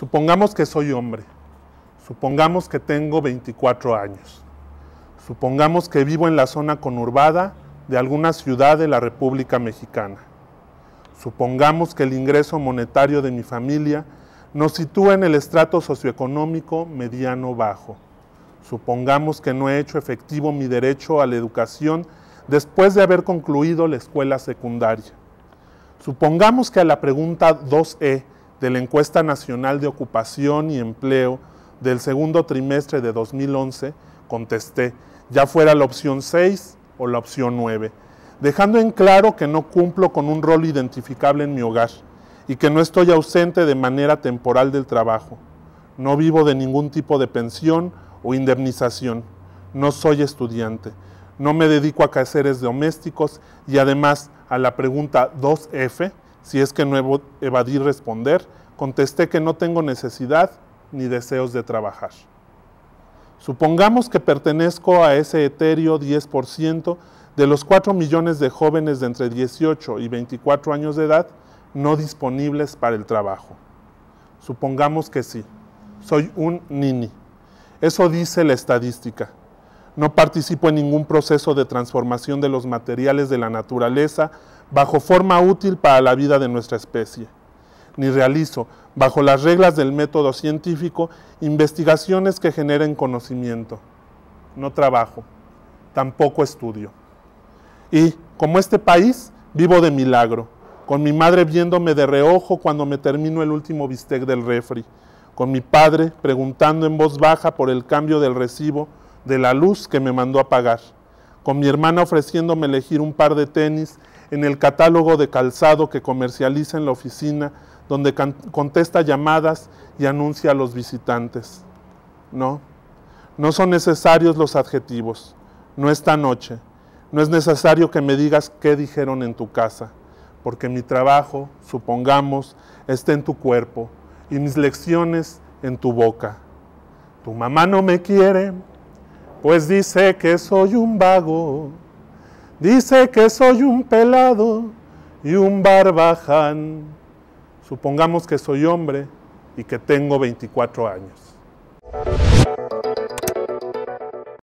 Supongamos que soy hombre. Supongamos que tengo 24 años. Supongamos que vivo en la zona conurbada de alguna ciudad de la República Mexicana. Supongamos que el ingreso monetario de mi familia nos sitúa en el estrato socioeconómico mediano-bajo. Supongamos que no he hecho efectivo mi derecho a la educación después de haber concluido la escuela secundaria. Supongamos que a la pregunta 2E de la Encuesta Nacional de Ocupación y Empleo del segundo trimestre de 2011, contesté, ya fuera la opción 6 o la opción 9, dejando en claro que no cumplo con un rol identificable en mi hogar y que no estoy ausente de manera temporal del trabajo. No vivo de ningún tipo de pensión o indemnización. No soy estudiante. No me dedico a quehaceres domésticos y además a la pregunta 2F, si es que no evadí responder, contesté que no tengo necesidad ni deseos de trabajar. Supongamos que pertenezco a ese etéreo 10% de los 4 millones de jóvenes de entre 18 y 24 años de edad no disponibles para el trabajo. Supongamos que sí, soy un nini. Eso dice la estadística no participo en ningún proceso de transformación de los materiales de la naturaleza bajo forma útil para la vida de nuestra especie, ni realizo, bajo las reglas del método científico, investigaciones que generen conocimiento. No trabajo, tampoco estudio. Y, como este país, vivo de milagro, con mi madre viéndome de reojo cuando me termino el último bistec del refri, con mi padre preguntando en voz baja por el cambio del recibo, de la luz que me mandó apagar, con mi hermana ofreciéndome elegir un par de tenis en el catálogo de calzado que comercializa en la oficina, donde contesta llamadas y anuncia a los visitantes. No, no son necesarios los adjetivos, no esta noche, no es necesario que me digas qué dijeron en tu casa, porque mi trabajo, supongamos, está en tu cuerpo y mis lecciones en tu boca. Tu mamá no me quiere, pues dice que soy un vago, dice que soy un pelado y un barbaján. Supongamos que soy hombre y que tengo 24 años.